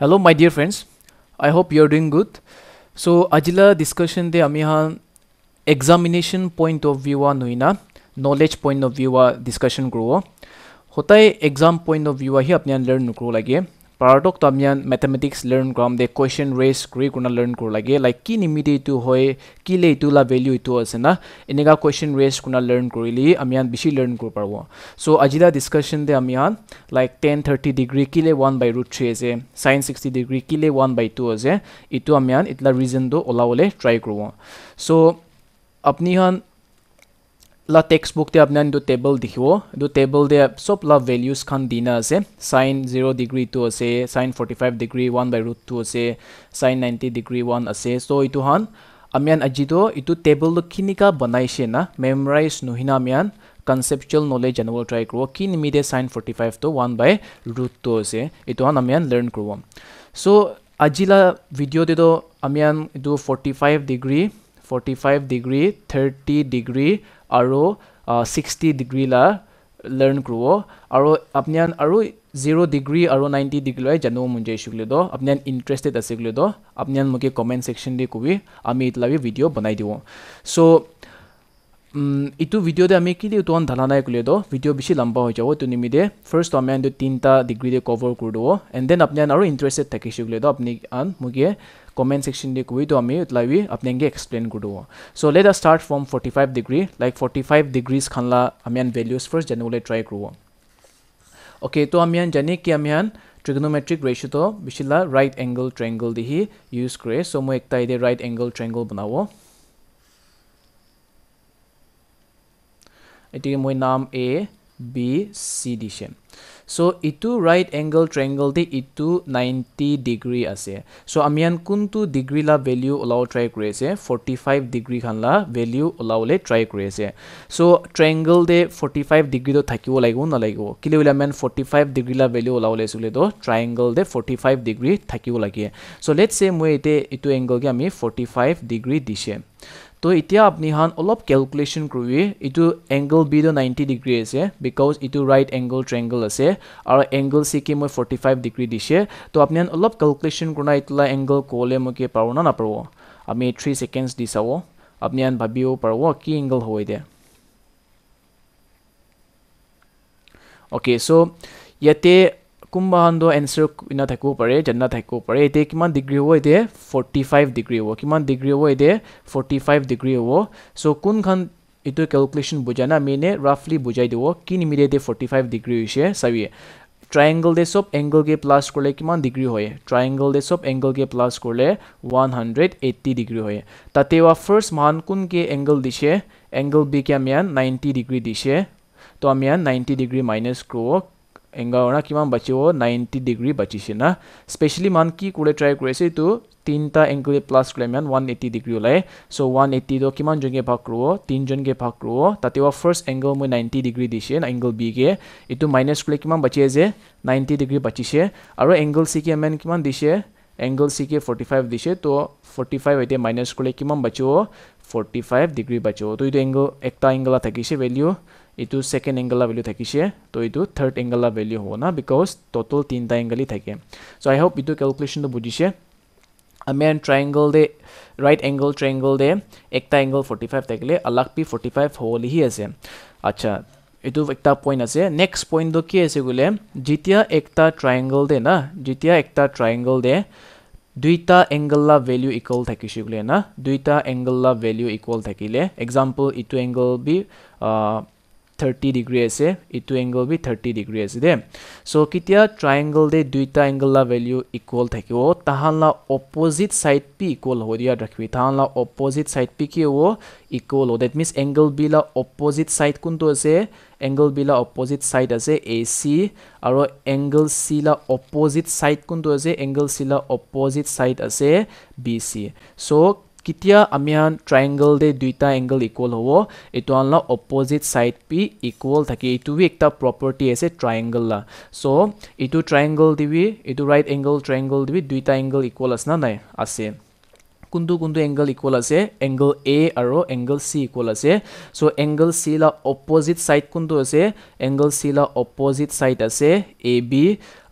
Hello' my dear friends I hope you are doing good so' আজিলা discussion দে আমি হা এক্সামিনেশ্যন পইণ্ট অফ ভিউ আ নুইনা নলেজ পইণ্ট অফ ভিউ আ ডিছকাশ্যন কৰোঁ সদায় এক্সাম পইণ্ট অফ ভিউ আহি আপুনি লাৰ্ণ নকৰোঁ লাগে পাৰ্টক তো আমি মেথমেটিক্স লাৰ্ণ কৰাম দে কুৱেশ্যন ৰেজ কৰি কোনো লাৰ্ণ কৰিব লাগে লাইক কি নিমিতে এইটো হয় কিলে এইটো লা ভেলিউ এইটো আছে না এনেকুৱা কুৱেশ্যন ৰেজ কোনো লাৰ্ণ কৰিলে আমি বেছি লাৰ্ণ কৰিব পাৰোঁ চ' আজি দা ডিছকাশ্যন দে আমি লাইক টেন থাৰ্টি ডিগ্ৰী কিলে ওৱান বাই ৰুট থ্ৰী আছে চাইন ছিক্সটি ডিগ্ৰী কিলে ওৱান বাই টু আছে এইটো আমি এইটো ৰিজনটো ওলাবলৈ ট্ৰাই কৰোঁ চ' আপুনি la textbook te apnan do table dikhiwo do table de sob la values khan dina ase sin 0 degree to ase sin 45 degree 1 by root 2 ase sin 90 degree 1 ase so itu han amyan ajito itu table lo kinika banaise na memorize nohina amyan conceptual knowledge anwal try kro kin mide sin 45 to 1 by root 2 ase itu han amyan learn kro so ajila video de do amyan itu 45 degree 45 degree 30 degree আৰু sixty degree লা learn কৰো আৰু আপুনি আৰু zero' degree আৰু ninety ডিগ্ৰীলৈ জানো মন যাইছোঁ বুলি তো আপুনি ইণ্টাৰেষ্টেড আছে বুলি তো আপুনি মোক কমেণ্ট ছেকশ্যন দি কবি আমি এইটোলৈ ভিডিঅ' বনাই দিওঁ চ' এইটো ভিডিঅ'তে আমি কি দিওঁ তোমাক ধালা নাই কলিয়েতো ভিডিঅ' বেছি লম্বা হৈ যাব এইটো নিমিতে ফাৰ্ষ্ট আমি তিনিটা ডিগ্ৰীতে কভাৰ কৰি দিব এণ্ড দেন আপুনি আৰু ইণ্টাৰেষ্টেড থাকিছোঁ বুলি তো আপুনি আন মোক कमेन्ट सेक्सन तो हुइदो हामी लाइक अपने अपनेंगे एक्सप्लेन कर so let us start from 45 degree like 45 degrees खाना हम यान वैल्यूज फर्स्ट जाने वाले ट्राई करो ओके तो हम जाने कि हम यान ट्रिग्नोमेट्रिक रेशियो तो बिशिला राइट एंगल ट्रायंगल ही यूज करे सो मैं एक ताइदे राइट एंगल ट्रेंगल बनाओ इतने মই नाम ए बी सी দিছে চ' ইটো ৰাইট এংগল ট্ৰেংগলতে ইটো নাইণ্টি ডিগ্ৰী আছে চ' আমি ইয়াত কোনটো ডিগ্ৰী লা ভেলিউ ওলাব ট্ৰাই কৰি আছে ফৰ্টি ফাইভ ডিগ্ৰী খান লা ভেলিউ ওলাবলৈ ট্ৰাই কৰি আছে চ' ট্ৰেংগলতে ফৰ্টি ফাইভ ডিগ্ৰীটো থাকিব লাগিব নালাগিব কেলে বুলি আমি ইয়াত ফৰ্টি ফাইভ ডিগ্ৰী লা ভেলিউ ওলাব লাগিছিলেতো ট্ৰাইংগলতে ফৰ্টি ফাইভ ডিগ্ৰী থাকিব লাগে চ' লেট চে মই এতিয়া এইটো এংগলকে আমি ফৰ্টি ফাইভ ডিগ্ৰী দিছে তো এতিয়া আপনিহান অলপ কেলকুলেশ্যন কৰোৱে এইটো এংগল বিটো নাইণ্টি ডিগ্ৰী আছে বিকজ এইটো ৰাইট এংগল ট্ৰেংগল আছে আৰু এংগল চিকে মই ফৰ্টি ফাইভ ডিগ্ৰী দিছে তো আপনিহান অলপ কেলকুলেশ্যন কৰোঁ এইটোলা এংগল ক'লে মই পাৰো পাৰোঁ না নাপাৰোঁ আমি থ্ৰী ছেকেণ্ডছ দি চাওঁ আপুনি আন ভাবিব পাৰোঁ কি এংগল হ'ব এতিয়া অ'কে চ' ইয়াতে কুম্ভাণ্ডৰ এনচাৰ কিনা থাকিব পাৰে জেণ্ডা থাকিব পাৰে এতিয়া কিমান ডিগ্ৰী হ'ব এতিয়া ফৰ্টি ফাইভ ডিগ্ৰী হ'ব কিমান ডিগ্ৰী হ'ব এতিয়া ফৰ্টি ফাইভ ডিগ্ৰী হ'ব চ' কোনখন এইটো কেলকুলেশ্যন বুজাই না মেইনে ৰাফলি বুজাই দিব কি নিমিলে এতিয়া ফৰ্টি ফাইভ ডিগ্ৰী হৈছে চাবিয়ে ট্ৰাইংগল দে চব এংগলকে প্লাছ কৰিলে কিমান ডিগ্ৰী হয় ট্ৰাইংগল দে চব এংগলকে প্লাছ কৰিলে ওৱান হাণ্ড্ৰেড এইট্টি ডিগ্ৰী হয় তাতে ৱা ফাৰ্ষ্ট মান কোনকে এংগল দিছে এংগল বি কে আমি নাইণ্টি ডিগ্ৰী দিছে তো আমি নাইণ্টি ডিগ্ৰী মাইনাছ কৰোঁ এংগাৰ কিমান বাচিব নাইণ্টি ডিগ্ৰী বাচিছে না স্পেচিয়েলি মান কি কৰে ট্ৰাই কৰিছে এইটো তিনিটা এংগুলে প্লাছ কৰিলে ইমান ওৱান এইটি ডিগ্ৰী ওলায় চ' ওৱান এইটিটো কিমান জনকৈ ভাগ কৰোঁ তিনিজনকৈ ভাগ কৰোঁ তাতে ফাৰ্ষ্ট এংগল মই নাইণ্টি ডিগ্ৰী দিছে এংগল বিকে এইটো মাইনাছ কৰিলে কিমান বাচিয়ে যে নাইণ্টি ডিগ্ৰী বাচিছে আৰু এংগল চিকে মেন কিমান দিছে এংগল চিকে ফৰ্টি ফাইভ দিছে তো ফৰ্টি ফাইভ এতিয়া মাইনাছ কৰিলে কিমান বাচিব ফৰ্টি ফাইভ ডিগ্ৰী বাচিব তো এইটো এংগল একটা এংগলা থাকিছে ভেলিউ এইটো ছেকেণ্ড এংগলা ভেলিউ থাকিছে তো এইটো থাৰ্ড এংগলা ভেলিউ হ'ব না বিকজ টোটেল তিনিটা এংগলেই থাকে চ' আই হোপ এইটো কেলকুলেশ্যনটো বুজিছে আমি এন ট্ৰাইংগল দে ৰাইট এংগল ট্ৰাইংগল দে একটা এংগল ফৰ্টি ফাইভ থাকিলে আলাক পি ফৰ্টি ফাইভ হ'বলৈহি আছে আচ্ছা এইটো এটা পইণ্ট আছে নেক্সট পইণ্টটো কি আছে বোলে যেতিয়া একটা ট্ৰাইংগল দে না যেতিয়া একটা ট্ৰাইংগল দে দুইটা এংগলা ভেলিউ ইকুৱেল থাকিছে বোলে না দুইটা এংগলা ভেলিউ ইকুৱেল থাকিলে এক্সাম্পল ইটো angle B 30 degree ase itu angle bi 30 degree ase de so kitia triangle de duita angle la value equal thakibo tahan la opposite side pi equal ho dia rakhibi tahan la opposite side pi ki ho equal ho that means angle b la opposite side kun to ase angle b la opposite side ase ac aro angle c la opposite side kun to ase angle c la opposite side ase bc so কেতিয়া আমি triangle দে দুইটা angle equal হ'ব এইটো আনলা opposite side P equal থাকে এইটোও এটা property আছে ট্ৰাইংগল লা চ' এইটো ট্ৰাইংগল দিবি এইটো ৰাইট এংগল ট্ৰাইংগল দিবি দুইটা এংগল ইকুৱেল আছে না নাই আছে কোনটো কোনটো এংগল ইকুৱেল আছে এংগল এ আৰু এংগল চি ইকুৱেল আছে চ' এংগল চি লা অপ'জিট চাইড কোনটো আছে এংগল চি লা অপ'জিট চাইড আছে এ বি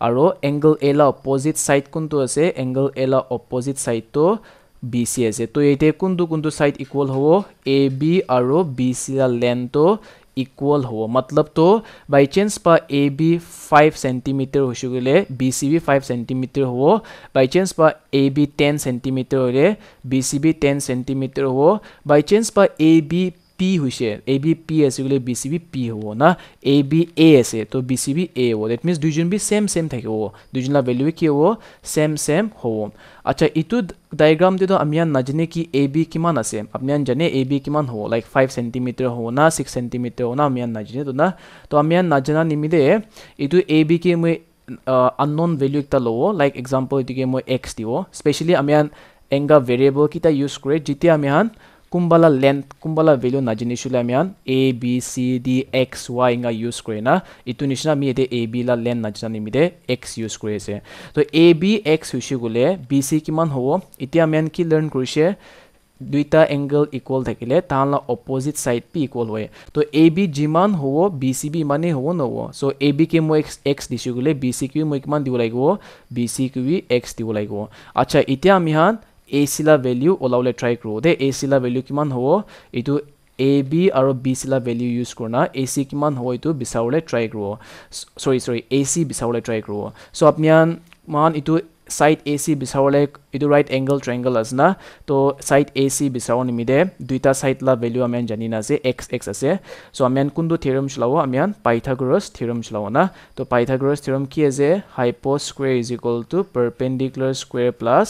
আৰু এংগল এ লা অপ'জিট চাইড কোনটো আছে এংগল এ লা অপ'জিট চাইডটো BC as a to ete kundu kundu side equal ho AB aro BC la length to equal ho matlab to by chance pa AB 5 cm hoshugile BC bi 5 cm ho by chance pa AB 10 cm hoile BC bi 10 cm ho by chance pa AB P से A P आ गए B C P हम ना A B ए आसे तो B C ए हम that mean दुजन भी same same थे दुजनला वेल्यू कि हम सेम सेम हम अच्छा इतु डायग्राम तो अमी नजने कि ए बी कि अमी जाने ए बी कि हम लाइक फाइव सेन्टीमिटर हम ना सिक्स सेन्टीमिटर हम ना अमी तो ना तो अमी नजना निमिदे इतु ए बी के मैं अननोन वेल्यू एक लो लाइक एग्जाम्पल इतु मैं एक्स दी स्पेसियली अमी एंगा वेरियेबल कटा यूज करें কোনবালা লেন্থ কোনবালা ভেলু নাজানিছিলোঁ আমি আন A B C D X Y ইংগা ইউজ কৰি না এইটো নিচিনা আমি এতিয়া এ বি লা লেন্থ নাজানি আমি এতিয়া এক্স ইউজ কৰি আছে তো এ বি এক্স হৈছে গ'লে বি চি কিমান হ'ব এতিয়া আমি আন কি লাৰ্ণ কৰিছে দুইটা এংগল ইকুৱেল থাকিলে তাহাঁতৰ অপ'জিট চাইড বি ইকুৱেল হয় তো এ বি যিমান হ'ব বি চি বি ইমানেই হ'ব নহ'ব চ' এ বি কে মই এক্স এক্স দিছোঁ গ'লে বি চি কিউ মই কিমান দিব লাগিব বি চি কিউ এক্স দিব লাগিব আচ্ছা এতিয়া আমি হান এ চিলা ভেলিউ ওলাবলৈ ট্ৰাই কৰোঁ দেই এ চিলা ভেলিউ কিমান হ'ব এইটো এ বি আৰু বি চিলা ভেলিউ ইউজ কৰোঁ না এ চি কিমান হ'ব এইটো বিচাৰিবলৈ ট্ৰাই কৰোঁ চৰি চৰি এ চি বিচাৰিবলৈ ট্ৰাই কৰোঁ চ' আপোনাৰ মান এইটো চাইড এ চি বিচাৰিবলৈ এইটো ৰাইট এংগল ট্ৰেংগল আছে না ত' চাইড এ চি বিচাৰোঁ নিমিতে দুইটা চাইডলা ভেলিউ আমি জানি নাছে এক্স এক্স আছে চ' আমি কোনটো থিৰম চলাব আমি পাইথাগ্ৰছ থিৰম চলাব না ত' পাইথাগ্ৰছ থিৰম কি আছে hyp square is equal to perpendicular square plus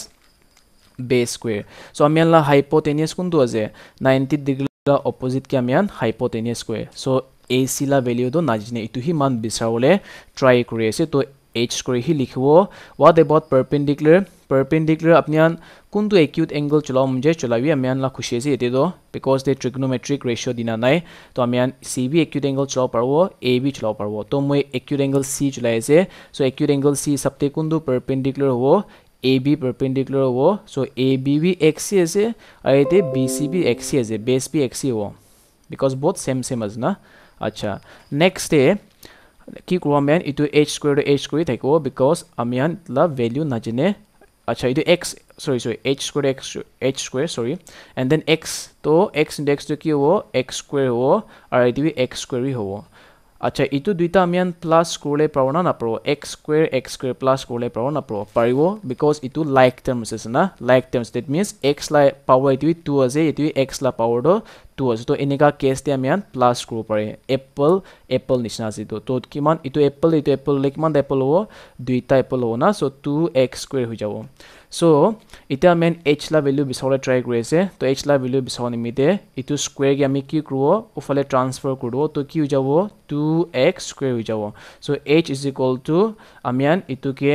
base square. So I mean la hypotenuse kundu aze 90 degree la opposite ke amyan hypotenuse square. So AC la value do najine itu hi man bisawole try kure se to h square hi likhwo what about perpendicular perpendicular apnian kundu acute angle chula mje chula bi amyan la khushi se ete do because the trigonometric ratio dina nai to amyan cb acute angle chula parwo ab chula parwo to moi acute angle c chula ase so acute angle c sabte kundu perpendicular ho AB perpendicular हो, so AB भी XC है से, आये थे BC भी XC है से, base भी XC हो, because both same same as ना, अच्छा, next है, की को हम यान इतु h square और h square ही थाइको, because हम यान ला value ना जिने, अच्छा, इतु x, sorry, sorry, h square, x, h square, sorry, and then x, तो x index तो की हो, x square हो, आये थे भी x square ही हो, हो, আচ্ছা এইটো দুইটা আমি প্লাছ কৰিবলৈ পাৰো না নাপাৰো X square X square plus কৰিবলৈ পাৰো নাপাৰো পাৰিব বিকজ এইটো লাইক টাৰ্মছ আছে না like terms that means X লাই পাৱাৰ এইটো টু আছে এইটো এক্স লা পাৱাৰটো টু আছে তো এনেকুৱা কেছ দি আমি ইয়াত প্লাছ কৰিব পাৰি এপল এপল নিচিনা আছে এইটো ত' কিমান এইটো এপল এইটো এপললৈ কিমান এপল হ'ব দুইটা এপল হ'ব না চ' টু এক্স স্কুৱেৰ হৈ যাব চ' এতিয়া আমি এইচ লা ভেলিউ বিচাৰিবলৈ ট্ৰাই কৰি আছে তো এইচ লা ভেলিউ বিচৰা নিমিত্তে এইটো স্কুৱেৰকে আমি কি কৰোঁ ওফালে ট্ৰান্সফাৰ কৰোঁ তো কি হৈ যাব টু এক্স স্কুৱেৰ হৈ যাব so' H is equal to আমি ইয়াত এইটোকে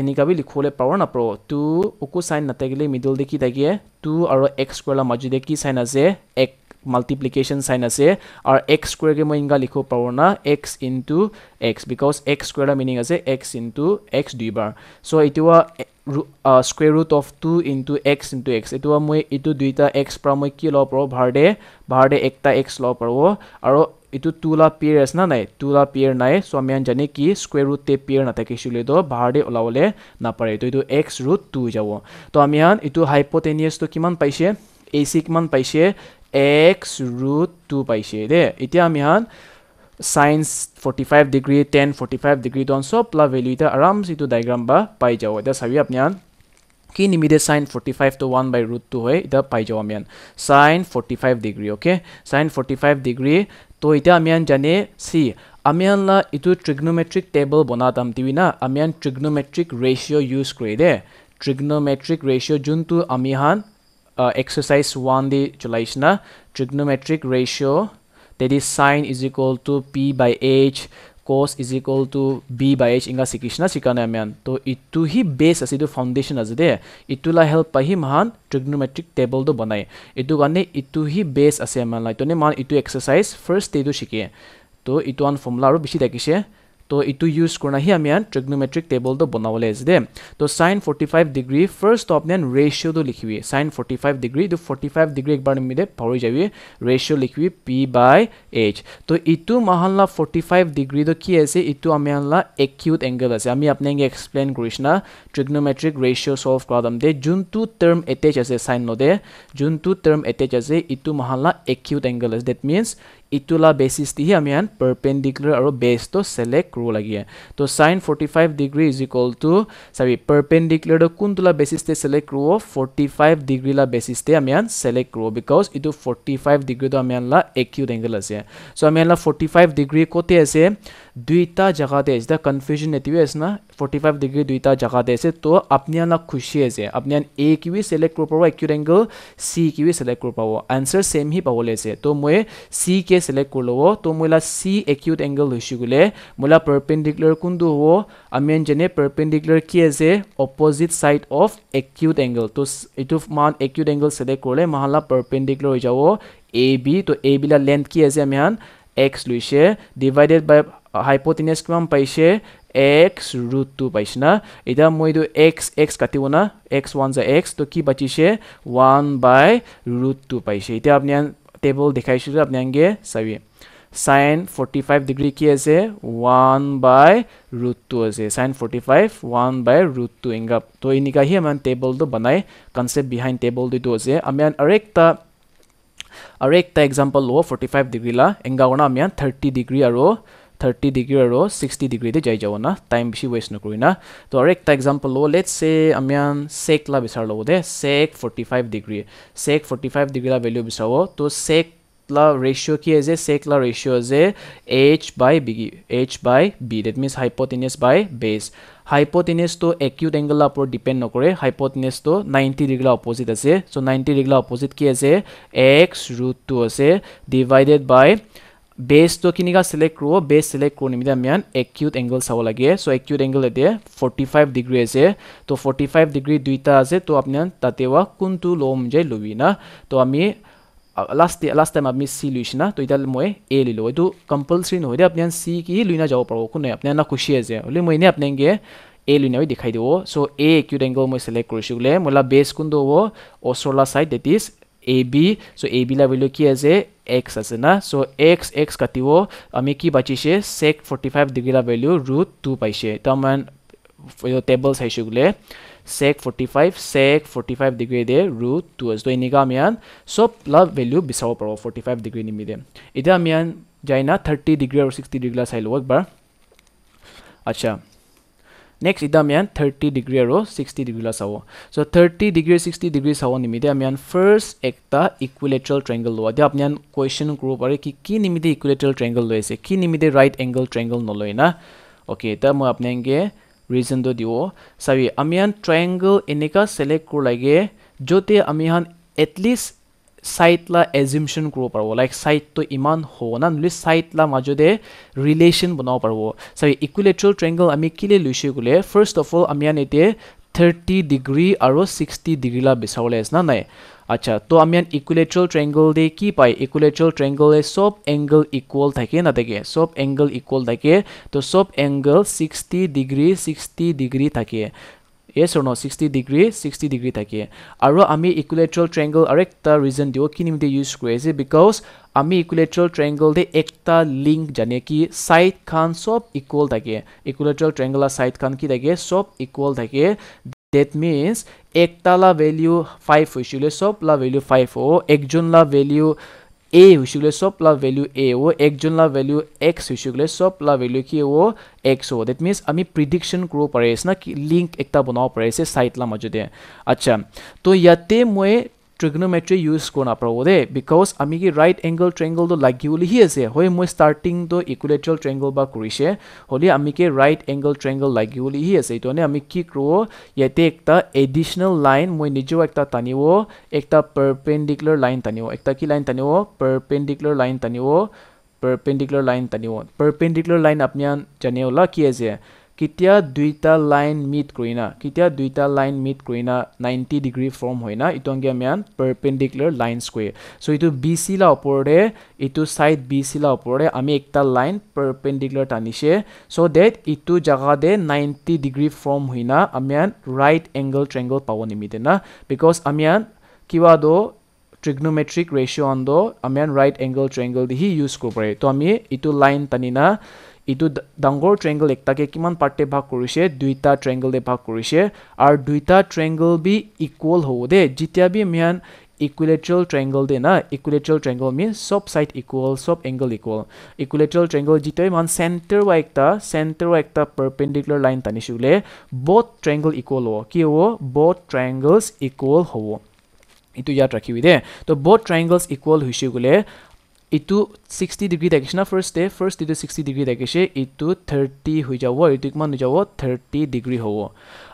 এনেকুৱা বুলি লিখিবলৈ পাব নাপাব টু একো চাইন নাথাকিলে মিডল দে কি থাকে টু আৰু এক স্কুৱেৰৰ মাজতে কি চাইন আছে এক মাল্টিপ্লিকেশ্যন চাইন আছে আৰু এক্স স্কুৱেৰকে মই ইংগা লিখিব পাৰোঁ না X into X because X স্কুৱেৰৰ মিনিং আছে এক্স ইনটু এক্স দুই দুইবাৰ চ' এতিয়া square root of two into X into X এতিয়া মই এইটো দুইটা এক্স পৰা মই কি ল'ব পাৰোঁ ভাৰ ডে ভাৰ ডে একটা এক্স ল'ব পাৰোঁ আৰু এইটো টু লা পিয়েৰ আছে না নাই টু লা পিয়েৰ নাই চ' আমি জানে কি স্কুৱেৰ ৰুটে পিয়েৰ নাথাকিছিলোঁ এইটো বাহাৰতে ওলাবলৈ নাপাৰে তো এইটো এক্স ৰুট টু হৈ যাব তো আমি এইটো হাইপটেনিয়াছটো কিমান পাইছে এ চি কিমান পাইছে এক্স ৰুট টু পাইছে দেই এতিয়া আমি হান sine forty five degree tan forty five degree তো চব লা ভেলু এতিয়া আৰামছে এইটো ডায়েগ্ৰাম বা পাই যাব এতিয়া চাবি আপুনি হান কি নিমিতে চাইন ফৰ্টি ফাইভটো ওৱান বাই ৰুট টু হয় এতিয়া পাই যাব আমি হান sine forty five degree okay sine forty five degree তো এতিয়া আমি জানে চি আমি আনলা এইটো ট্ৰিগনোমেট্ৰিক টেবল বনাতাম টিভি না আমি আন ট্ৰিগনোমেট্ৰিক ৰেচিঅ' ইউজ কৰি দে ট্ৰিগনোমেট্ৰিক ৰেচিঅ' যোনটো আমি হান এক্সাৰচাইজ ওৱান দি চলাইছ না ট্ৰিগনোমেট্ৰিক ৰেচিঅ' তেদি sine is equal to P by H cos is equal to B by H ইংগা শ্ৰীকৃষ্ণ শ্ৰীকান এমেন তো ইটো হি বেছ আছে এইটো ফাউণ্ডেশ্যন আছে দে ইটো লাই হেল্প পাই মহান ট্ৰিগনোমেট্ৰিক টেবলটো বনাই এইটো কাৰণে ইটো হি বেছ আছে এমেন লাইটনে মহান ইটো এক্সাৰচাইজ ফাৰ্ষ্ট ডে'টো শিকে তো ইটো আন ফৰ্মুলা আৰু বেছি দেখিছে তো এইটো ইউজ কৰি আমি ট্ৰিগনোমেট্ৰিক টেবুলটো বনাবলৈ আছে দে তো sine forty five degree first of নেন ৰেচিঅ'টো লিখিবি চাইন ফৰ্টি ফাইভ ডিগ্ৰী এইটো ফৰ্টি ফাইভ ডিগ্ৰী একবাৰ আমি দে পাহৰি যাবি ৰেচিঅ' লিখিবি পি বাই এইচ তো এইটো মাহানলা ফৰ্টি ফাইভ ডিগ্ৰীটো কি আছে এইটো আমি আনলা একিউট এংগেল আছে আমি আপোনাক এক্সপ্লেইন কৰিছিলা ট্ৰিগনোমেট্ৰিক ৰেচিঅ' চল্ভ কৰা দাম দে যোনটো টাৰ্ম এটেচ আছে চাইনতে যোনটো টাৰ্ম এটেচ আছে এইটো মাহানলা একিউট এংগেল আছে ডেট মিনছ ইটোলা বেচিছটিহে আমি ইয়াত পাৰপেণ্ডিকুলাৰ আৰু বেচটো ছেলেক্ট কৰিব লাগে তো sine forty five degree is equal to চাবি পাৰপেণ্ডিকুলাৰটো কোনটোলা বেচিছতে ছেলেক্ট কৰিব ফৰ্টি ফাইভ ডিগ্ৰীলা বেচিছতে আমি ইয়াত ছেলেক্ট কৰোঁ বিকজ এইটো ফৰ্টি ফাইভ ডিগ্ৰীটো আমি আনলা একিউট এংগেল আছে চ' আমি আনলা ফৰ্টি ফাইভ ডিগ্ৰী ক'তে আছে দুইটা জেগাতে যেতিয়া কনফিউজন এইটোৱে আছে না ফৰ্টি ফাইভ ডিগ্ৰী দুইটা জেগাতে আছে তো আপুনি অলপ খুচি আছে আপুনি এ কিউ ছিলেক্ট কৰিব পাব একিউট এংগল চি কিউ ছিলেক্ট কৰিব পাব এনচাৰ চেম হি পাবলৈ আছে তো মই চি কে ছিলেক্ট কৰি ল'ব তো মই চি একিউট এংগল হৈছোঁ বোলে মোলা পাৰপেণ্ডিকুলাৰ কোনটো হ'ব আমি যেনে পাৰপেণ্ডিকুলাৰ কি আছে opposite side of acute angle তো এইটো মান একিউট এংগল ছিলেক্ট কৰিলে মহলা পাৰপেণ্ডিকুলাৰ হৈ যাব এ বি তো এইবিলাক লেন্থ কি আছে আমি হান x lui xe divided by hypotenuse kiman pai xe x root 2 pai xe na ida mo idu x x kati wana x 1 za x to ki bachi xe 1 by root 2 pai xe ita apne yang table dekhai xe apne yang ge sabi sin 45 degree ki ase 1 by root 2 ase sin 45 1 by root 2 inga to inika hi aman table do banai concept behind table do ase aman arekta আৰু একটা example লওঁ forty five degree লা এংগাওঁ আমি thirty degree আৰু thirty degree আৰু sixty ডিগ্ৰীতে যাই যাব না টাইম বেছি ৱেষ্ট নকৰি না তো আৰু এটা এক্সাম্পল লওঁ লেট চে আমি চেক লা বিচাৰ ল'ব দে sec forty five degree sec forty five degree লা ভেলু বিচাৰ তো চেক লা ৰেচিঅ' কি আছে চেক লা ৰেচিঅ' আছে এইচ বাই বিগি H by B that means hypotenuse by base হাইপটিনেছটো একিউট এংগলৰ ওপৰত ডিপেণ্ড নকৰে হাইপটিনেছটো নাইণ্টি ডিগ্ৰীলৰ অপজিট আছে চ' নাইণ্টি ডিগ্ৰীলৰ অপজিট কি আছে এক্স ৰুট টু আছে ডিভাইডেড বাই বেছটো কেনেকুৱা ছিলেক্ট কৰোঁ বেছ ছিলেক্ট কৰোঁ নিমিতে আমি একিউট এংগল চাব লাগে চ' একিউট এংগল এতিয়া ফৰ্টি ফাইভ ডিগ্ৰী আছে ত' ফৰ্টি ফাইভ ডিগ্ৰী দুইটা আছে ত' আপোনাৰ তাতে কোনটো ল' অনুযায়ী ল'বি না ত' আমি লাষ্ট লাষ্ট টাইম আমি চি লৈছিনা তো এতিয়া মই এ ল'লোঁ এইটো কম্পালচৰি নহয় দেই আপুনি চি কি লৈ না যাব পাৰিব কোনে আপুনি না খুচি আছে বুলি মই এনেই আপুনি এনেকৈ এ লৈ না দেখাই দিব চ' এ কিউ টেংগল মই চিলেক্ট কৰিছোঁ বোলে মোলা বেচ কোনটো হ'ব অচলা side that is A B so' A B লাগিলে কি আছে এক্স আছে না চ' এক্স এক্স কাটিব আমি কি বাচিছে চেক ফৰ্টি ফাইভ ডিগ্ৰী লাগিলেও ৰুট টু পাইছে তাৰমান টেবল চাইছোঁ বোলে sec 45 sec 45 degree de root 2 as doi niga amian so la value bisaw paro 45 degree nimi de ida amian jaina 30 degree or 60 degree la sailo bar acha next ida amian 30 degree or 60 degree la sawo so 30 degree 60 degree sawo nimi de amian first ekta equilateral triangle lo de apnian question kuro pare ki ki nimi de equilateral triangle lo ese ki nimi de right angle triangle no loina okay ta mo apnenge region do diwo sabi amian triangle enika select kor lage jote amihan at least site la assumption kor parwo like site to iman ho na nuli site la majode relation banao parwo sabi equilateral triangle ami kile luise gule first of all amian ete 30 degree aro 60 degree la bisawle asna nai আচ্ছা তো আমি ইয়াত ইকুলেট্রিয়াল ট্রেঙ্গল দিয়ে কি পাই ইকুলেট্রিয়াল ট্রেঙ্গলে সব angle equal থাকে না থাকে সব অ্যাঙ্গেল ইকুয়াল থাকে তো সব angle sixty degree sixty degree থাকে এস ন সিক্সটি ডিগ্রি সিক্সটি ডিগ্রি থাকে আর আমি ইকুলেট্রিয়াল ট্রেঙ্গল আর একটা রিজন দিও কি নিমিত ইউজ করেছি বিকজ আমি ইকুলেট্রিয়াল ট্রেঙ্গল দিয়ে একটা লিংক জানি কি সাইড খান সব ইকুয়াল থাকে ইকুলেট্রিয়াল ট্রেঙ্গলার সাইড খান কি থাকে সব ইকুয়াল থাকে द्याट मिन्स एकताला व्हॅल्यू फायफ हशिल्ल्यो सोपला भेल्यु फाइभ हो एक जूनला व्हॅल्यू ए हशिल्ल्यो सोपला व्हॅल्यू ए हो एक जूनला व्हॅल्यू एक्स सब ला भेल्यु के हो एक्स हो दॅट मिन्स हामी प्रिडिक्शन करूंक पळयस कि की लिंक एकता बनाउ पळयस साइटलाई म्हाजे अच्छा तो यते मुळे ট্ৰিগনোমেট্ৰি ইউজ কৰোঁ নাপাব দেই বিকজ আমি কি ৰাইট এংগল ট্ৰেংগলটো লাগি বুলিহে আছে হয় মই ষ্টাৰ্টিংটো ইকুলেট্ৰিয়েল ট্ৰেংগল বা কৰিছে হ'লে আমি কি ৰাইট এংগল ট্ৰেংগল লাগি বুলিহে আছে সেইটো কাৰণে আমি কি কৰোঁ ইয়াতে এটা এডিশ্যনেল লাইন মই নিজেও এটা টানিব এটা পাৰপেণ্ডিকুলাৰ লাইন টানিব এটা কি লাইন টানিব পাৰপেণ্ডিকুলাৰ লাইন টানিব পাৰপেণ্ডিকুলাৰ লাইন টানিব পাৰপেণ্ডিকুলাৰ লাইন আপুনি জানে ওলা কি আছে কেতিয়া দুইটা লাইন মিট কৰি না কেতিয়া দুইটা লাইন মিট কৰি না নাইণ্টি ডিগ্ৰী ফৰ্ম হয় না এইটো আংগে আমি আন পাৰপেণ্ডিকুলাৰ লাইনছ কৰি চ' এইটো বি চিলা ওপৰতে এইটো ছাইড বি চিলা ওপৰতে আমি একটা লাইন পাৰপেণ্ডিকুলাৰ টানিছে চ' ডেট এইটো জেগাতে নাইণ্টি ডিগ্ৰী ফৰ্ম হৈ না আমি ৰাইট এংগল ট্ৰেংগল পাব নিমিতে না বিকজ আমি কিবা দো ট্ৰিগনোমেট্ৰিক ৰেচিঅ' আন দো আমি ৰাইট এংগল ট্ৰেংগল দিহি ইউজ কৰিব পাৰে ত' আমি ইটো লাইন টানি না ইটো ডাঙৰ ট্ৰেংগল একটাকে কিমান পাৰ্টে ভাগ কৰিছে দুইটা ট্ৰেংগলে ভাগ কৰিছে আৰু দুইটা ট্ৰেংগল বি ইকুৱেল হ'ব দেই যেতিয়া বি মিহান ইকুৱেলেট্ৰিয়েল ট্ৰেংগল দিয়ে না ইকুৱেলেট্ৰিয়েল ট্ৰেংগল মিনছ চব ছাইড ইকুৱেল চব এংগল ইকুৱেল ইকুৱেলেট্ৰিয়েল ট্ৰেংগল যেতিয়া ইমান চেণ্টাৰ বা এটা চেণ্টাৰ ৱাই এটা পাৰপেণ্ডিকুলাৰ লাইন টানিছোঁ বোলে বট ট্ৰেংগল ইকুৱেল হ'ব কি হ'ব বট ট্ৰেংগলছ ইকুৱেল হ'ব এইটো ইয়াত ৰাখিবি দেই তো বট ট্ৰেংগলছ ইকুৱেল হৈছে বোলে ইটো ছিক্সটি ডিগ্ৰী থাকিছে ন ফাৰ্ষ্ট ডে ফাৰ্ষ্ট ডেটো ছিক্সটি ডিগ্ৰী থাকিছে ইটো থাৰ্টি হৈ যাব এইটো কিমান হৈ যাব থাৰ্টি ডিগ্ৰী হ'ব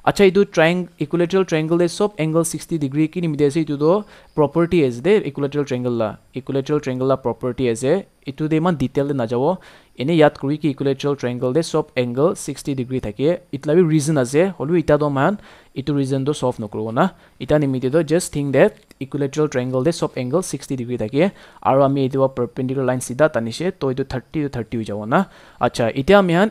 আচ্ছা এইটো ট্ৰাইং ইকুলেটেৰিয়েল ট্ৰেংগল দে চব এংগল ছিক্সটি ডিগ্ৰী কি নিমিতে আছে এইটোতো প্ৰপাৰ্টি আছে দে ইকুলেটেৰিয়েল ট্ৰেংগল লা ইকুলেটেৰিয়েল ট্ৰেংগল লা প্ৰপাৰ্টি আছে ইটোদে ইমান ডিটেইলতে নাযাব এনেই ইয়াত কৰি কি ইকুলেট্ৰেল ট্ৰাইংগল দে চব এংগল ছিক্সটি ডিগ্ৰী থাকে ইটলা বি ৰিজন আছে হ'লেও ইটা দো মান ইটো ৰিজনটো চল্ভ নকৰিব না ইটা নিমিত্তেতো just think that equilateral triangle দে চব এংগল ছিক্সটি ডিগ্ৰী থাকে আৰু আমি এইটো পাৰপেণ্ডিকুলাৰ লাইন চিধা টানিছে তো এইটো থাৰ্টি টু থাৰ্টি হৈ যাব না আচ্ছা এতিয়া আমি হান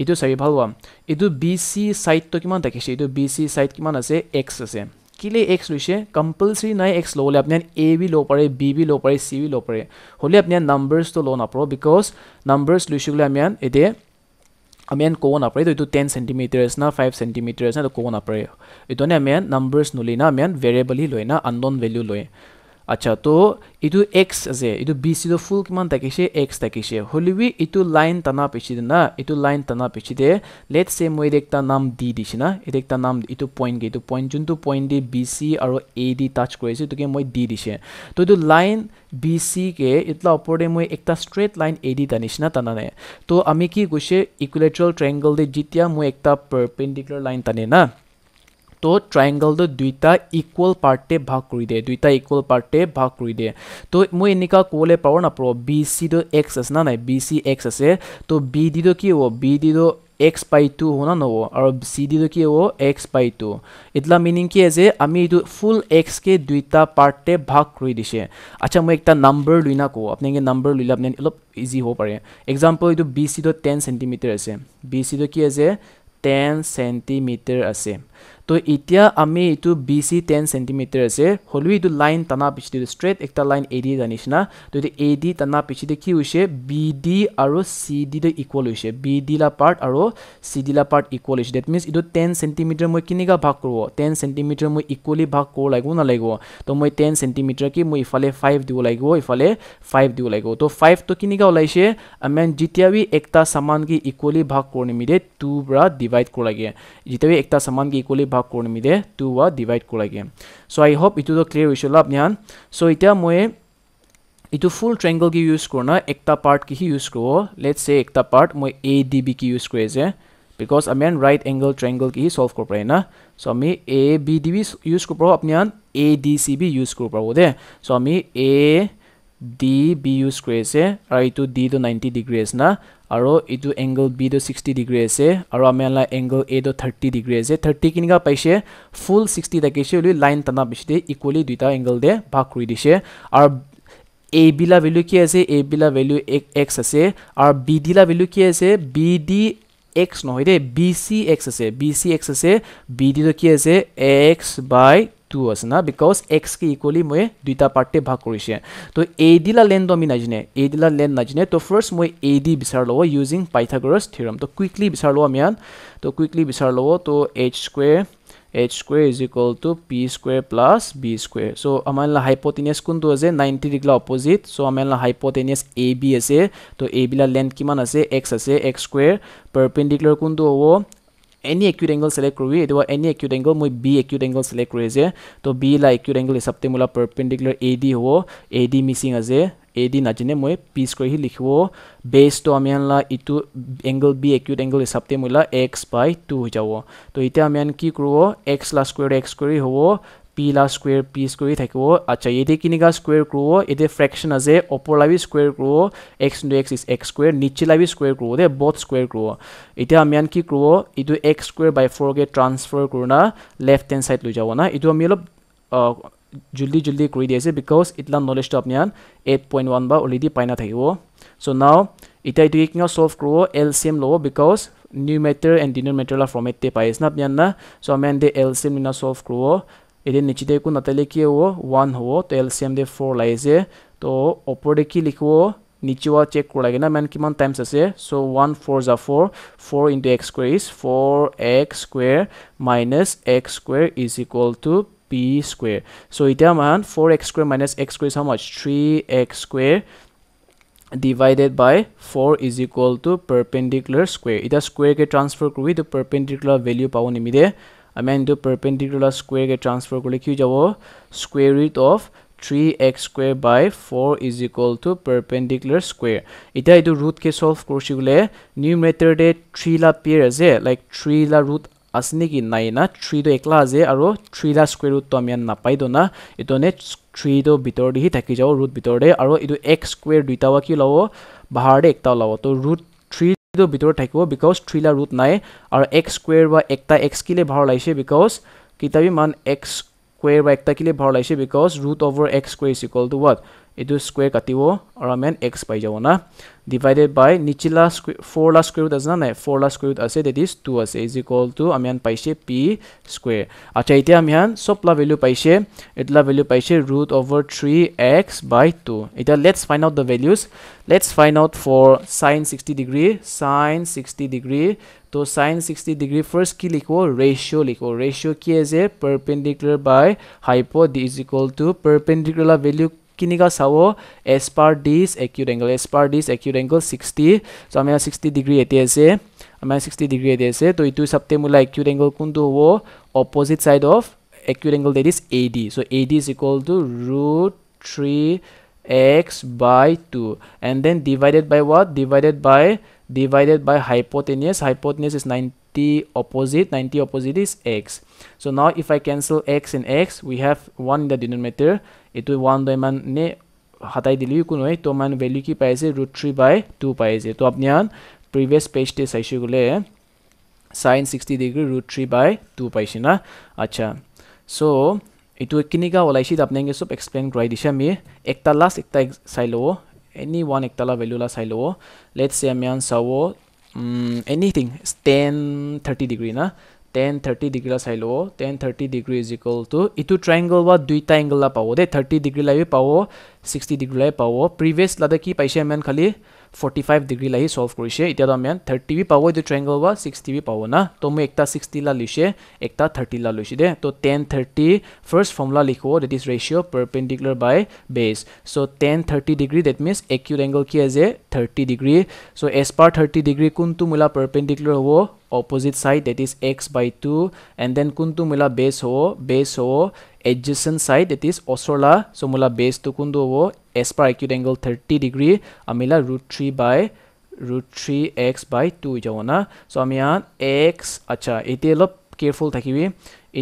এইটো চাৰি ভাল পাম এইটো বি চি চাইডটো কিমান থাকিছে এইটো বি চি চাইড কিমান আছে এক্স আছে কিলে এক্স লৈছে কম্পালচৰি নাই এক্স ল'বলৈ আপুনি এ বি ল'ব পাৰে বি বি ল'ব পাৰে চি বি ল'ব পাৰে হ'লে আপুনি নাম্বাৰ্ছটো ল' নাপাব বিকজ নাম্বাৰ্ছ লৈছোঁ বুলি আমি এতিয়া আমি এন ক'ব নাপাৰে এইটো টেন চেণ্টিমিটাৰ্ছ না ফাইভ চেণ্টিমিটাৰ্ছ না এইটো ক'ব নাপাৰে এইটো মানে আমি নাম্বাৰ্ছ নলৈ না আমি ভেৰিয়েবলি লয় না আনন ভেলিউ লয় আচ্ছা তো এইটো এক্স আছে এইটো বি চি ফুল কিমান থাকিছে এক্স থাকিছে হলিবি এইটো লাইন টানা পিছিদে না এইটো লাইন টানা পিছিদে লেট চে মই এটা নাম দি দিছে না এটা নাম এইটো পইণ্ট এইটো পইণ্ট যোনটো পইণ্ট দি বি চি আৰু এ ডি টাচ কৰিছে এইটোকে মই দি দিছে তো এইটো লাইন বি চি কে এইটোৰ ওপৰতে মই এটা ষ্ট্ৰেট লাইন এ ডি টানিছ না টানানে তো আমি কি কৈছে ইকুলেট্ৰিয়েল ট্ৰেংগল দি যেতিয়া মই এটা পেণ্ডিকুলাৰ লাইন টানে না তো ট্রায়াঙ্গল তো দুইটা ইকুয়াল পার্টে ভাগ করে দিয়ে দুইটা ইকুয়াল পার্টে ভাগ করে দিয়ে তো মো এনেকা কোলে পাবো না পড়ো বি সি তো এক্স আছে না নাই বি সি এক্স আছে তো বি দি তো কি হব বি দি তো এক্স পাই টু হব না নহব আর সি দি তো কি হব এক্স পাই টু এগুলা মিনিং কি আছে আমি এই ফুল এক্সকে দুইটা পার্টে ভাগ করে দিছে আচ্ছা মই একটা নাম্বার লই না কো আপনাকে নাম্বার লইলে আপনি অল্প ইজি হব পারে এক্সাম্পল এই বি সি তো টেন সেন্টিমিটার আছে বি সি তো কি আছে টেন সেন্টিমিটার আছে তো এতিয়া আমি এইটো বি চি টেন চেণ্টিমিটাৰ আছে হ'লেও এইটো লাইন টনা পিছতে ষ্ট্ৰেট এটা লাইন এ ডি জানি নিচিনা তো এতিয়া এ ডি টনা পিছতে কি হৈছে বি ডি আৰু চি ডিটো ইকুৱেল হৈছে বি ডি লা পাৰ্ট আৰু চি ডি লা পাৰ্ট ইকুৱেল হৈছে ডেট মিনছ এইটো টেন চেণ্টিমিটাৰ মই কেনেকৈ ভাগ কৰোঁ টেন চেণ্টিমিটাৰ মই ইকুৱেলি ভাগ কৰিব লাগিব নালাগিব তো মই টেন চেণ্টিমিটাৰ কি মই ইফালে ফাইভ দিব লাগিব ইফালে ফাইভ দিব লাগিব তো ফাইভটো কেনেকৈ ওলাইছে মেন যেতিয়া আমি একটা সামান কি ইকুৱেলি ভাগ কৰি নিমিলে টুৰ পৰা ডিভাইড কৰিব লাগে যেতিয়া আমি একটা সামান ইকুৱেলি ভাগ ভাগ কৰোঁ নিমিলে টু বা ডিভাইড কৰোঁ লাগে চ' আই হোপ এইটোতো ক্লিয়াৰ হৈছিলোঁ আপনিহান চ' এতিয়া মই এইটো ফুল ট্ৰেংগল কি ইউজ কৰোঁ ন একটা পাৰ্ট কি ইউজ কৰোঁ লেটছ এ একটা পাৰ্ট মই এ ডি বি কি ইউজ কৰি আছে বিকজ আমি হান ৰাইট এংগল ট্ৰেংগল কি চল্ভ কৰিব পাৰি না চ' আমি A B D B use কৰিব পাৰোঁ আপনিহান A D C B use কৰিব পাৰোঁ দে চ' আমি এ ডি বি ইউজ কৰি আছে আৰু এইটো ডিটো নাইণ্টি ডিগ্ৰী আছে আৰু এইটো এংগল বিটো ছিক্সটি ডিগ্ৰী আছে আৰু আমি আনলা এংগল এটো থাৰ্টি ডিগ্ৰী আছে থাৰ্টি কেনেকুৱা পাইছে ফুল ছিক্সটি থাকিছে বুলি লাইন টানা পিছতে ইকুৱেলি দুটা এংগল দিয়ে ভাগ কৰি দিছে আৰু এইবিলাক ভেলু কি আছে এইবিলাক ভেলু এক্স আছে আৰু বি ডিলা ভেলু কি আছে বি ডি এক্স নহয় দেই বি চি এক্স আছে বি চি এক্স আছে বি ডিটো কি আছে এক্স বাই টু আছে না বিকজ এক্সকে ইকুৱেলি মই দুটা পাৰ্টে ভাগ কৰিছে তো এ ডিলা লেণ্ডটো আমি নাজানে এ ডিলা লেণ্ড নাজানে তো ফাৰ্ষ্ট মই এ ডি বিচাৰ ল'ব ইউজিং পাইথাগ'ৰাছ থিৰম তো কুইকলি বিচাৰ ল'ব আমি ইয়াত তো কুইকলি বিচাৰ ল'ব তো H square H square is equal to P square plus B square so' আমাৰ হাইপটেনিয়াছ কোনটো আছে নাইণ্টি ডিগ্ৰী অপজিট চ' আমাৰ হাইপটেনিয়াছ এ বি আছে তো এইবিলাক লেণ্ড কিমান আছে এক্স আছে এক্স স্কুৱেৰ পাৰপেণ্ডিকুলাৰ কোনটো হ'ব এনি একিউট এংগল চিলেক্ট কৰিবি এতিয়া এনি একিউট এংগল মই বি একিউট এংগল চিলেক্ট কৰি আছে তো বি লা একিউট এংগল হিচাপে মোৰ পাৰ্পেণ্ডিকুলাৰ এ ডি হ'ব এ ডি মিচিং আছে এ ডি নাজানে মই পি স্কুৱাৰ লিখিব বেছটো আমি আনলা ইটো এংগল বি একিউট এংগল হিচাপে মই লা এক্স বাই টু হৈ যাব তো এতিয়া আমি আন কি কৰোঁ এক্স লা স্কুৱেৰ এক্স কৰি হ'ব পি লা স্কুৱেৰ পি স্কুৱেৰ থাকিব আচ্ছা ইয়াতে কেনেকুৱা স্কুৱেৰ কৰো ইয়াতে ফ্ৰেকশ্যন আছে ওপৰ লাভি স্কুৱেৰ কৰো X into X is X square নিচে লাভি স্কুৱেৰ কৰো দেই বট স্কুৱেৰ কৰো এতিয়া আমি আন কি কৰো এইটো এক্স স্কুৱেৰ বাই ফ'ৰকৈ ট্ৰান্সফাৰ কৰো না লেফ্ট হেণ্ড ছাইড লৈ যাব না এইটো আমি অলপ জলদি জলদি কৰি দি আছে বিকজ ইটলা নলেজটো আপুনি আন এইট পইণ্ট ওৱান বা অলৰেডি পাই নাথাকিব চ' নাও এতিয়া এইটো কেনেকুৱা চল্ভ কৰো এল চি এম ল'ব because numerator and denominator ফৰ্মেটে পাই আছে না আপুনি আন না চ' আমি আন দে এল চি এম চল্ভ কৰো এদিন নিচিতে একো নাতালে কি হ'ব ওৱান হ'ব তো এল চি এম দে ফ'ৰ লাগে যে তো ওপৰতে কি লিখিব নিচুৱা চেক কৰিব লাগে না মেন কিমান টাইমছ আছে চ' ওৱান ফ'ৰ জা four four into X square is four X square minus X square is equal to P square so' এতিয়া মান four X square minus X square sum three X square divided by four is equal to perpendicular square এতিয়া স্কুৱেৰকৈ transfer কৰি তো perpendicular value পাব নিমিলে আমি আনটো পেৰপেণ্ডিকুলাৰ স্কুৱেৰকৈ ট্ৰান্সফাৰ কৰিলে কি হৈ যাব square root of three X square by four is equal to perpendicular square এতিয়া এইটো ৰুটকৈ চল্ভ কৰিছোঁ বোলে নিউ মেটাৰডে থ্ৰী লা পেয়াৰ আছে লাইক থ্ৰী লা ৰুট আছে নেকি নাই না থ্ৰীটো একলা আছে আৰু থ্ৰী লা স্কুৱেৰ ৰুটটো আমি ইয়াত নাপাই দিওঁ না এইটো মানে থ্ৰীটো ভিতৰতেহি থাকি যাব ৰুট ভিতৰতে আৰু এইটো এক্স স্কুৱেৰ দুটাও কি ওলাব বাহাৰতে একটা ওলাব তো ৰুট ভিডিঅ'ৰ ভিতৰত থাকিব বিকজ থ্ৰীলা ৰুট নাই আৰু এক্স স্কুৱেৰ বা একটা এক্স কিলে ভাৰ ওলাইছে বিকজ কিতাপ ইমান এক্স স্কুৱেৰ বা একটা কিলে ভাৰ ওলাইছে because root over X square is equal to what इतु स्क्वे कटो और मेन एक्स पाइव ना डिवाइडेड बै निचिला फोर ला स्क्वे आज ना फोर ला स्क्वे आज इज टू आज इज इक्वल टू अमेन पासे पी स्क्वे अच्छा इतना सब ला वेल्यू पासे इतना वेल्यू पासे root over three X by two इतना let's find out the values let's find out for sine sixty degree sine sixty degree तो सैन सिक्सटी डिग्री फर्स्ट कि लिखो रेसियो लिखो रेसियो किए जे perpendicular by hypo is equal to perpendicular value কিনিকা চাও as per this acute angle as per this acute angle sixty so' আমি sixty degree এটি আছে আমি ছিক্সটি ডিগ্ৰী এটি আছে তো এইটো হিচাপে মোলা একিউট এংগল কোনটো হ'ব opposite side of acute angle that is A D so' A D is equal to root three x by two and then divided by what divided by divided by hypotenuse hypotenuse is nine the opposite 90 opposite is x so now if i cancel x and x we have one in the denominator it will one day man ne hatai dilu kun hoy to man value ki paise root 3 by 2 paise to apnyan previous page te saishu gule sin 60 degree root 3 by 2 paise na acha so it will kinika olaisi apnenge sob explain kroi disha me ekta last ekta sailo any one ekta la value la sailo let's say amyan sawo um, tan thirty degree न tan thirty डिग्रीलाई साइलो हो 10 30 degree is equal to इटु triangle वा दुईटा angle पाओ दे thirty डिग्रीलाई ला भी पाओ 60 डिग्री ला पाओ प्रीवियस ला द पाइसे मैन खाली ফৰ্টি ফাইভ ডিগ্ৰী লাগি চল্ভ কৰিছে এতিয়াতো আমি থাৰ্টি বি পাব এইটো ট্ৰেংগল বা ছিক্সটি বি পাব না তো মই এটা ছিক্সটিলা লৈছে এটা থাৰ্টিলা লৈছোঁ দে তো টেন থাৰ্টি ফাৰ্ষ্ট ফৰ্মুলা লিখোঁ that is ratio' perpendicular by base so' tan thirty degree that means acute angle কি আছে thirty degree so' as per thirty degree কোনটো মিলা পাৰপেণ্ডিকুলাৰ হ'ব opposite side that is x by two and then কোনটো মিলা বেছ হ'ব বেছ হ'ব adjacent side it is osola so mula base to kundu wo s par acute angle 30 degree amila root 3 by root 3 x by 2 jawana so amian x acha it is careful takibi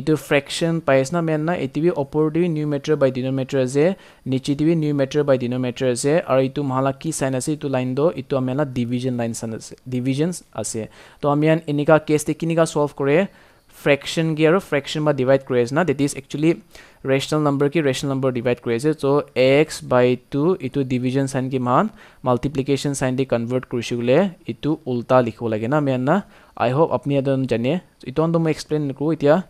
it is fraction pais na menna it is opportunity numerator by denominator as a niche tv numerator by denominator as a are it mahala ki sign as it line do it amela division line sign as divisions as a to amian inika case te kinika solve kore fraction की और fraction में divide कर that is actually rational number की rational number divide कर so x by two it division sign की मान multiplication San दी convert कर उल्टा लिख लगे ना मेन ना आई होप अपनी जाने इतना मैं एक्सप्लेन नको इतना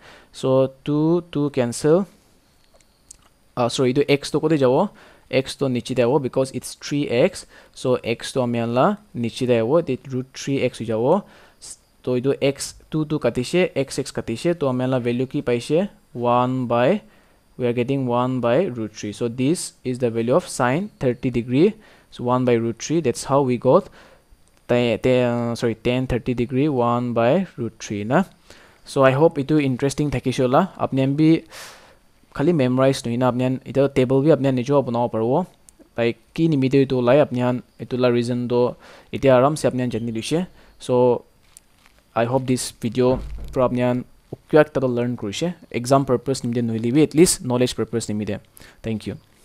सो टू टू केसल सरी यू एक्स तो कते जाओ एक्स तो नीचे आव because it's three x so x तो अमेल्ला नीचे आव इट रूट थ्री एक्स जाओ तो यू एक्स टू टू कटि एक्स एक्स कटि तो अमे वेल्यू की पाई one by we are getting one by root three so this is the value of sine thirty degree so one by root three that's how we got sorry tan thirty degree one by root three ना so I hope you interesting थकी अपने भी खाली memorise नही ना अपने इतना table भी अपने निजो बनाव पड़ो लाइक कि निमित्त यू लाइ अपने रिजन तो इतना आराम से अपने जर्नी लिशे so I hope this video' পৰা আপুনি কিবা এটা লাৰ্ণ কৰিছে এক্সাম পাৰপাছ নিমিলে নহ'লে বি এটলিষ্ট নলেজ পাৰপাছ নিমিলে থেংক ইউ